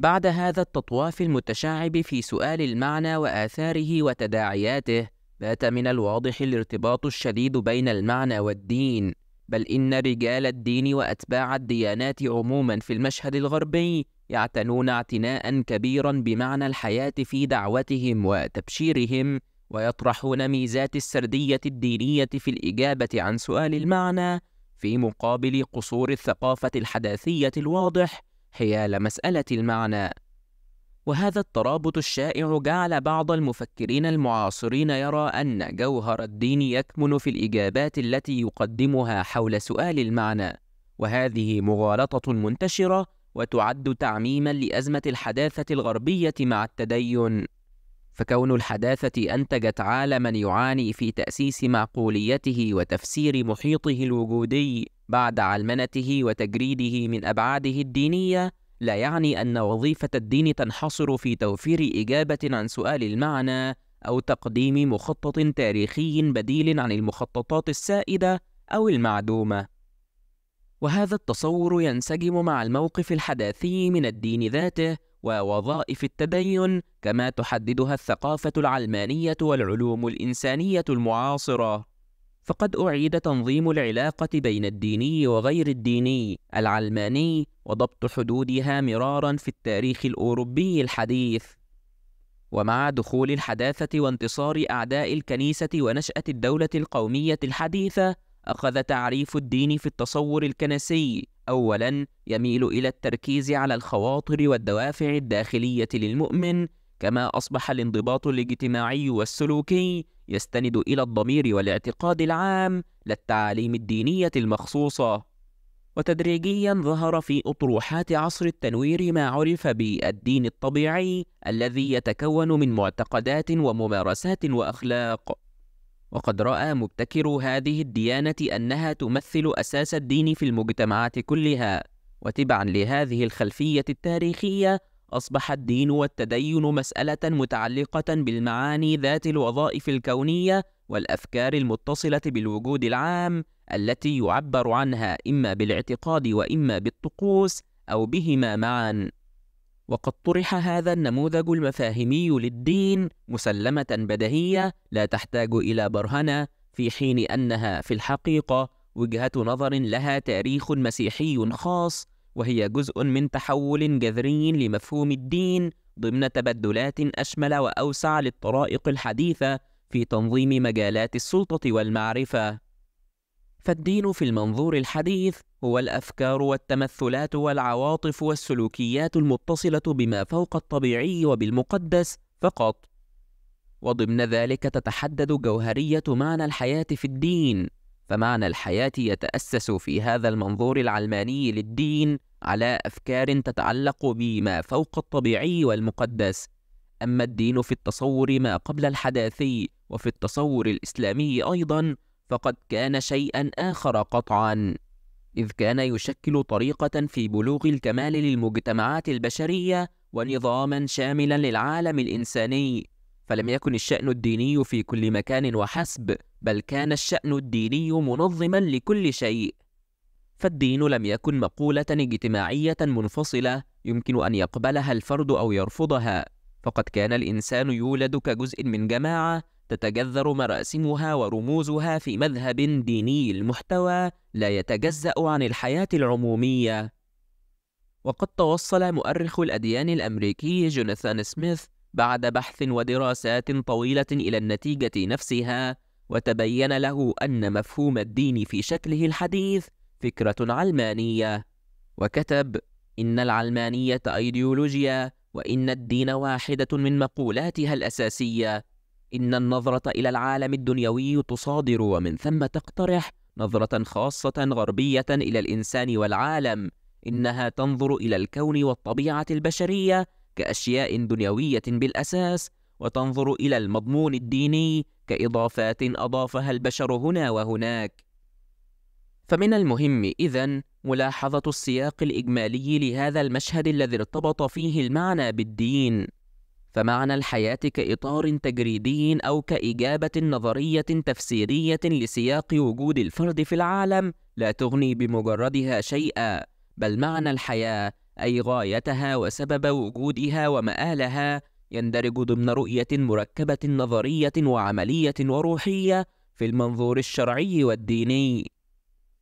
بعد هذا التطواف المتشعب في سؤال المعنى وآثاره وتداعياته بات من الواضح الارتباط الشديد بين المعنى والدين بل إن رجال الدين وأتباع الديانات عموما في المشهد الغربي يعتنون اعتناء كبيرا بمعنى الحياة في دعوتهم وتبشيرهم ويطرحون ميزات السردية الدينية في الإجابة عن سؤال المعنى في مقابل قصور الثقافة الحداثية الواضح حيال مسألة المعنى وهذا الترابط الشائع جعل بعض المفكرين المعاصرين يرى أن جوهر الدين يكمن في الإجابات التي يقدمها حول سؤال المعنى، وهذه مغالطة منتشرة وتعد تعميما لأزمة الحداثة الغربية مع التدين، فكون الحداثة أنتجت عالما يعاني في تأسيس معقوليته وتفسير محيطه الوجودي بعد علمنته وتجريده من أبعاده الدينية لا يعني أن وظيفة الدين تنحصر في توفير إجابة عن سؤال المعنى أو تقديم مخطط تاريخي بديل عن المخططات السائدة أو المعدومة. وهذا التصور ينسجم مع الموقف الحداثي من الدين ذاته ووظائف التدين كما تحددها الثقافة العلمانية والعلوم الإنسانية المعاصرة. فقد أعيد تنظيم العلاقة بين الديني وغير الديني العلماني وضبط حدودها مرارا في التاريخ الأوروبي الحديث ومع دخول الحداثة وانتصار أعداء الكنيسة ونشأة الدولة القومية الحديثة أخذ تعريف الدين في التصور الكنسي أولا يميل إلى التركيز على الخواطر والدوافع الداخلية للمؤمن كما أصبح الانضباط الاجتماعي والسلوكي يستند إلى الضمير والاعتقاد العام للتعاليم الدينية المخصوصة وتدريجيا ظهر في أطروحات عصر التنوير ما عرف بالدين الطبيعي الذي يتكون من معتقدات وممارسات وأخلاق وقد رأى مبتكر هذه الديانة أنها تمثل أساس الدين في المجتمعات كلها وتبعا لهذه الخلفية التاريخية أصبح الدين والتدين مسألة متعلقة بالمعاني ذات الوظائف الكونية والأفكار المتصلة بالوجود العام التي يعبر عنها إما بالاعتقاد وإما بالطقوس أو بهما معًا. وقد طرح هذا النموذج المفاهيمي للدين مسلمة بدهية لا تحتاج إلى برهنة في حين أنها في الحقيقة وجهة نظر لها تاريخ مسيحي خاص وهي جزء من تحول جذري لمفهوم الدين ضمن تبدلات أشمل وأوسع للطرائق الحديثة في تنظيم مجالات السلطة والمعرفة. فالدين في المنظور الحديث هو الأفكار والتمثلات والعواطف والسلوكيات المتصلة بما فوق الطبيعي وبالمقدس فقط. وضمن ذلك تتحدد جوهرية معنى الحياة في الدين، فمعنى الحياة يتأسس في هذا المنظور العلماني للدين على أفكار تتعلق بما فوق الطبيعي والمقدس، أما الدين في التصور ما قبل الحداثي وفي التصور الإسلامي أيضا فقد كان شيئا آخر قطعا، إذ كان يشكل طريقة في بلوغ الكمال للمجتمعات البشرية ونظاما شاملا للعالم الإنساني، فلم يكن الشأن الديني في كل مكان وحسب، بل كان الشأن الديني منظما لكل شيء. فالدين لم يكن مقولة اجتماعية منفصلة يمكن أن يقبلها الفرد أو يرفضها، فقد كان الإنسان يولد كجزء من جماعة تتجذر مراسمها ورموزها في مذهب ديني المحتوى لا يتجزأ عن الحياة العمومية. وقد توصل مؤرخ الأديان الأمريكي جوناثان سميث بعد بحث ودراسات طويلة إلى النتيجة نفسها، وتبين له أن مفهوم الدين في شكله الحديث فكرة علمانية، وكتب: إن العلمانية أيديولوجيا، وإن الدين واحدة من مقولاتها الأساسية. إن النظرة إلى العالم الدنيوي تصادر ومن ثم تقترح نظرة خاصة غربية إلى الإنسان والعالم، إنها تنظر إلى الكون والطبيعة البشرية كأشياء دنيوية بالأساس وتنظر إلى المضمون الديني كإضافات أضافها البشر هنا وهناك فمن المهم إذن ملاحظة السياق الإجمالي لهذا المشهد الذي ارتبط فيه المعنى بالدين فمعنى الحياة كإطار تجريدي أو كإجابة نظرية تفسيرية لسياق وجود الفرد في العالم لا تغني بمجردها شيئا بل معنى الحياة أي غايتها وسبب وجودها ومآلها يندرج ضمن رؤية مركبة نظرية وعملية وروحية في المنظور الشرعي والديني،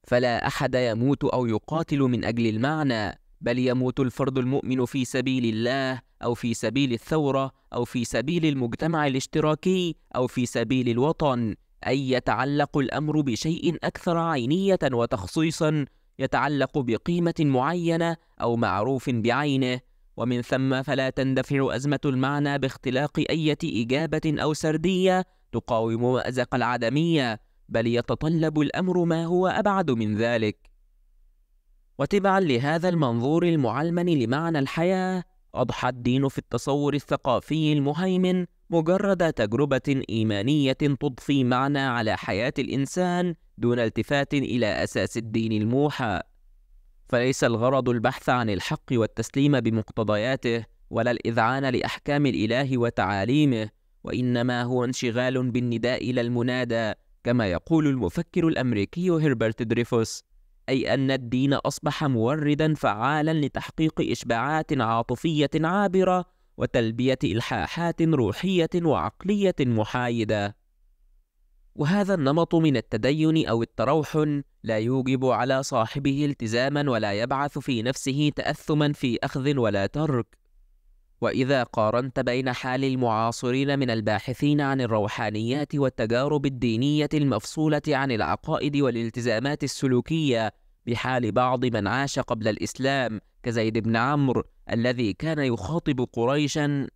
فلا أحد يموت أو يقاتل من أجل المعنى، بل يموت الفرد المؤمن في سبيل الله أو في سبيل الثورة أو في سبيل المجتمع الاشتراكي أو في سبيل الوطن، أي يتعلق الأمر بشيء أكثر عينية وتخصيصًا يتعلق بقيمة معينة أو معروف بعينه ومن ثم فلا تندفع أزمة المعنى باختلاق أية إجابة أو سردية تقاوم مأزق العدمية بل يتطلب الأمر ما هو أبعد من ذلك وتبعا لهذا المنظور المعلمن لمعنى الحياة أضحى الدين في التصور الثقافي المهيمن مجرد تجربة إيمانية تضفي معنى على حياة الإنسان دون التفات إلى أساس الدين الموحى، فليس الغرض البحث عن الحق والتسليم بمقتضياته، ولا الإذعان لأحكام الإله وتعاليمه، وإنما هو انشغال بالنداء إلى المنادى، كما يقول المفكر الأمريكي هربرت دريفوس، أي أن الدين أصبح موردا فعالا لتحقيق إشباعات عاطفية عابرة وتلبية إلحاحات روحية وعقلية محايدة. وهذا النمط من التدين أو التروحن لا يوجب على صاحبه التزاما ولا يبعث في نفسه تأثما في أخذ ولا ترك. وإذا قارنت بين حال المعاصرين من الباحثين عن الروحانيات والتجارب الدينية المفصولة عن العقائد والالتزامات السلوكية بحال بعض من عاش قبل الإسلام كزيد بن عمرو الذي كان يخاطب قريشا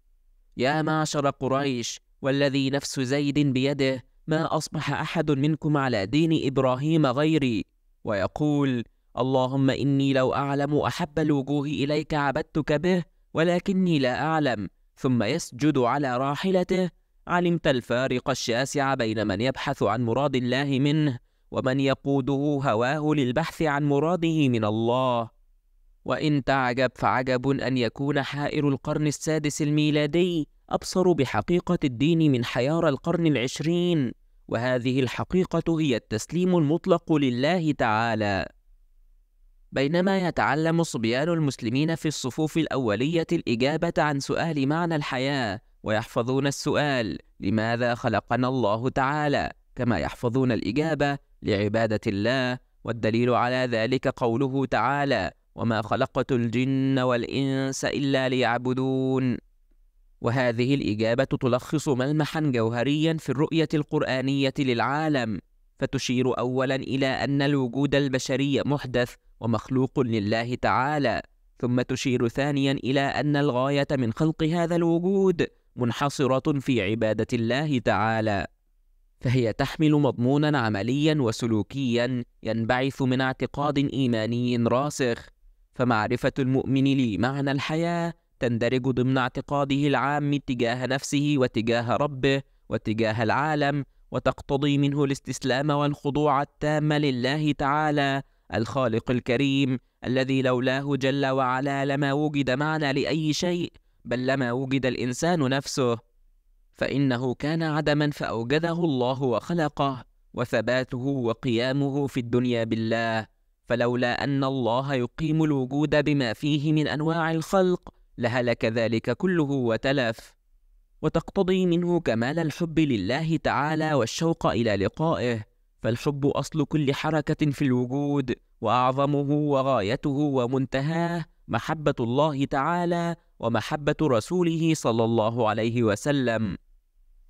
يا معشر قريش والذي نفس زيد بيده ما أصبح أحد منكم على دين إبراهيم غيري ويقول اللهم إني لو أعلم أحب الوجوه إليك عبدتك به ولكني لا أعلم ثم يسجد على راحلته علمت الفارق الشاسع بين من يبحث عن مراد الله منه ومن يقوده هواه للبحث عن مراده من الله وإن تعجب فعجب أن يكون حائر القرن السادس الميلادي أبصر بحقيقة الدين من حيار القرن العشرين وهذه الحقيقة هي التسليم المطلق لله تعالى بينما يتعلم صبيان المسلمين في الصفوف الأولية الإجابة عن سؤال معنى الحياة ويحفظون السؤال لماذا خلقنا الله تعالى كما يحفظون الإجابة لعبادة الله والدليل على ذلك قوله تعالى وما خلقت الجن والإنس إلا ليعبدون وهذه الإجابة تلخص ملمحا جوهريا في الرؤية القرآنية للعالم فتشير أولا إلى أن الوجود البشري محدث ومخلوق لله تعالى ثم تشير ثانيا إلى أن الغاية من خلق هذا الوجود منحصرة في عبادة الله تعالى فهي تحمل مضمونا عمليا وسلوكيا ينبعث من اعتقاد ايماني راسخ فمعرفة المؤمن لمعنى الحياة تندرج ضمن اعتقاده العام تجاه نفسه وتجاه ربه وتجاه العالم وتقتضي منه الاستسلام والخضوع التام لله تعالى الخالق الكريم الذي لولاه جل وعلا لما وجد معنى لأي شيء بل لما وجد الإنسان نفسه فإنه كان عدما فأوجده الله وخلقه وثباته وقيامه في الدنيا بالله فلولا أن الله يقيم الوجود بما فيه من أنواع الخلق لهلك ذلك كله وتلف وتقتضي منه كمال الحب لله تعالى والشوق إلى لقائه فالحب أصل كل حركة في الوجود وأعظمه وغايته ومنتهاه محبة الله تعالى ومحبة رسوله صلى الله عليه وسلم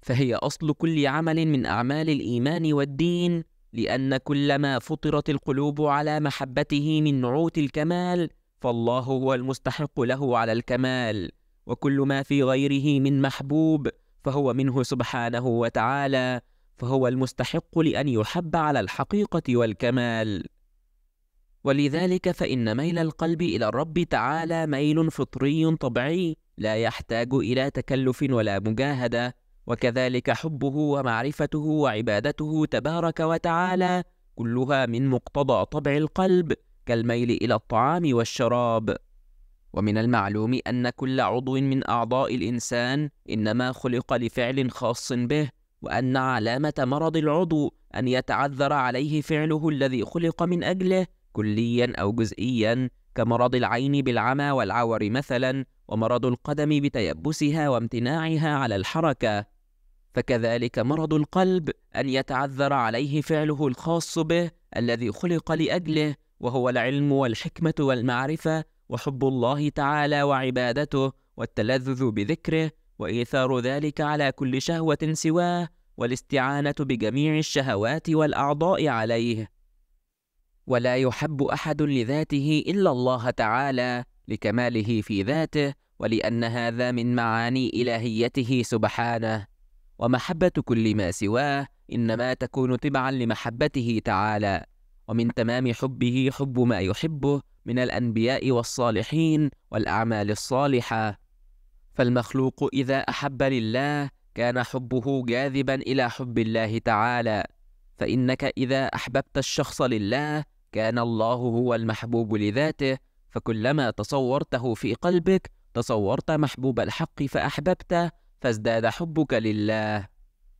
فهي أصل كل عمل من أعمال الإيمان والدين لأن كلما فطرت القلوب على محبته من نعوت الكمال فالله هو المستحق له على الكمال وكل ما في غيره من محبوب فهو منه سبحانه وتعالى فهو المستحق لأن يحب على الحقيقة والكمال ولذلك فإن ميل القلب إلى الرب تعالى ميل فطري طبعي لا يحتاج إلى تكلف ولا مجاهدة وكذلك حبه ومعرفته وعبادته تبارك وتعالى كلها من مقتضى طبع القلب كالميل إلى الطعام والشراب ومن المعلوم أن كل عضو من أعضاء الإنسان إنما خلق لفعل خاص به وأن علامة مرض العضو أن يتعذر عليه فعله الذي خلق من أجله كليا أو جزئيا كمرض العين بالعمى والعور مثلا ومرض القدم بتيبسها وامتناعها على الحركة فكذلك مرض القلب أن يتعذر عليه فعله الخاص به الذي خلق لأجله وهو العلم والحكمة والمعرفة وحب الله تعالى وعبادته والتلذذ بذكره وإيثار ذلك على كل شهوة سواه والاستعانة بجميع الشهوات والأعضاء عليه ولا يحب أحد لذاته إلا الله تعالى لكماله في ذاته ولأن هذا من معاني إلهيته سبحانه ومحبة كل ما سواه إنما تكون تبعا لمحبته تعالى ومن تمام حبه حب ما يحبه من الأنبياء والصالحين والأعمال الصالحة فالمخلوق إذا أحب لله كان حبه جاذبا إلى حب الله تعالى فإنك إذا أحببت الشخص لله كان الله هو المحبوب لذاته فكلما تصورته في قلبك تصورت محبوب الحق فأحببته فازداد حبك لله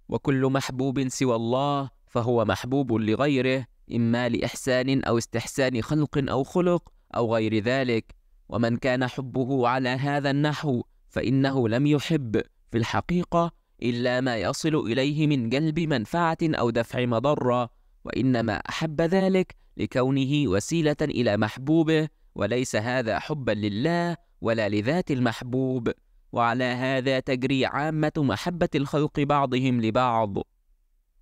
وكل محبوب سوى الله فهو محبوب لغيره اما لاحسان او استحسان خلق او خلق او غير ذلك ومن كان حبه على هذا النحو فانه لم يحب في الحقيقه الا ما يصل اليه من جلب منفعه او دفع مضره وانما احب ذلك لكونه وسيله الى محبوبه وليس هذا حبا لله ولا لذات المحبوب وعلى هذا تجري عامة محبة الخلق بعضهم لبعض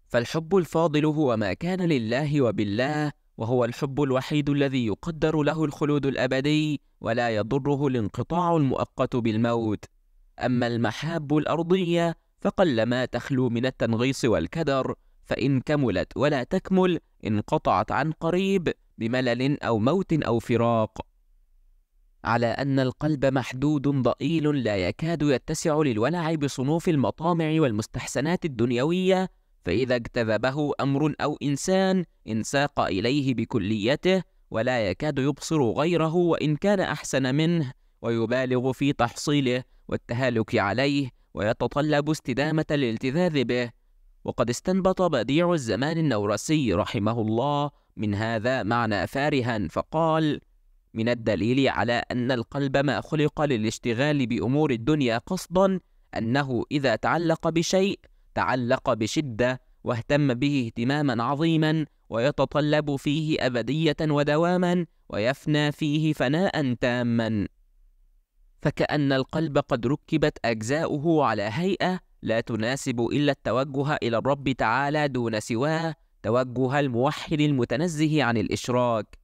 فالحب الفاضل هو ما كان لله وبالله وهو الحب الوحيد الذي يقدر له الخلود الأبدي ولا يضره الانقطاع المؤقت بالموت أما المحاب الأرضية فقلما تخلو من التنغيص والكدر فإن كملت ولا تكمل انقطعت عن قريب بملل أو موت أو فراق على أن القلب محدود ضئيل لا يكاد يتسع للولع بصنوف المطامع والمستحسنات الدنيوية فإذا اجتذبه أمر أو إنسان انساق إليه بكليته ولا يكاد يبصر غيره وإن كان أحسن منه ويبالغ في تحصيله والتهالك عليه ويتطلب استدامة الالتذاذ به وقد استنبط بديع الزمان النورسي رحمه الله من هذا معنى فارها فقال من الدليل على أن القلب ما خلق للاشتغال بأمور الدنيا قصدا أنه إذا تعلق بشيء تعلق بشدة واهتم به اهتماما عظيما ويتطلب فيه أبدية ودواما ويفنى فيه فناء تاما فكأن القلب قد ركبت أجزاؤه على هيئة لا تناسب إلا التوجه إلى الرب تعالى دون سواه توجه الموحد المتنزه عن الإشراك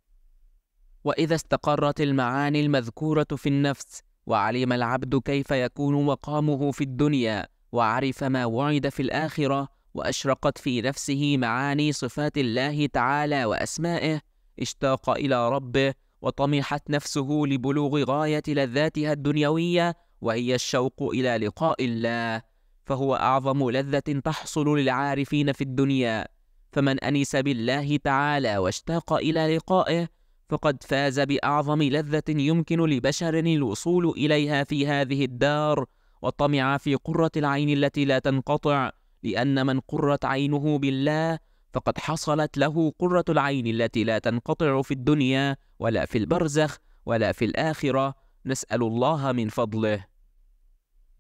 واذا استقرت المعاني المذكوره في النفس وعلم العبد كيف يكون مقامه في الدنيا وعرف ما وعد في الاخره واشرقت في نفسه معاني صفات الله تعالى واسمائه اشتاق الى ربه وطمحت نفسه لبلوغ غايه لذاتها الدنيويه وهي الشوق الى لقاء الله فهو اعظم لذه تحصل للعارفين في الدنيا فمن انس بالله تعالى واشتاق الى لقائه فقد فاز بأعظم لذة يمكن لبشر الوصول إليها في هذه الدار وطمع في قرة العين التي لا تنقطع لأن من قرت عينه بالله فقد حصلت له قرة العين التي لا تنقطع في الدنيا ولا في البرزخ ولا في الآخرة نسأل الله من فضله.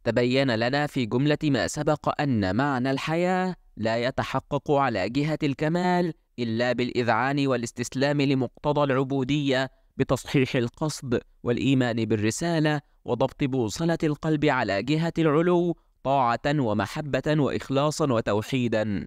تبين لنا في جملة ما سبق أن معنى الحياة لا يتحقق على جهة الكمال إلا بالإذعان والاستسلام لمقتضى العبودية بتصحيح القصد والإيمان بالرسالة وضبط بوصلة القلب على جهة العلو طاعة ومحبة وإخلاصا وتوحيدا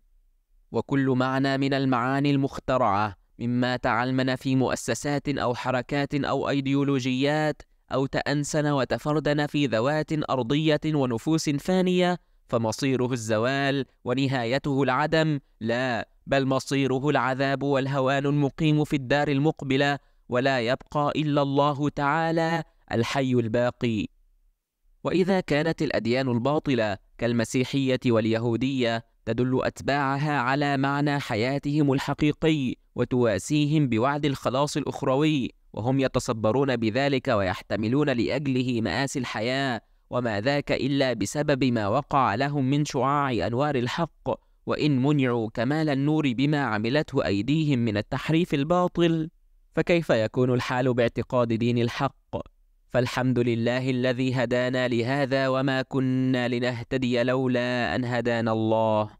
وكل معنى من المعاني المخترعة مما تعلمن في مؤسسات أو حركات أو أيديولوجيات أو تأنسن وتفردن في ذوات أرضية ونفوس فانية فمصيره الزوال ونهايته العدم لا بل مصيره العذاب والهوان المقيم في الدار المقبلة ولا يبقى إلا الله تعالى الحي الباقي وإذا كانت الأديان الباطلة كالمسيحية واليهودية تدل أتباعها على معنى حياتهم الحقيقي وتواسيهم بوعد الخلاص الأخروي وهم يتصبرون بذلك ويحتملون لأجله مآسي الحياة وما ذاك إلا بسبب ما وقع لهم من شعاع أنوار الحق وإن منعوا كمال النور بما عملته أيديهم من التحريف الباطل فكيف يكون الحال باعتقاد دين الحق فالحمد لله الذي هدانا لهذا وما كنا لنهتدي لولا أن هدانا الله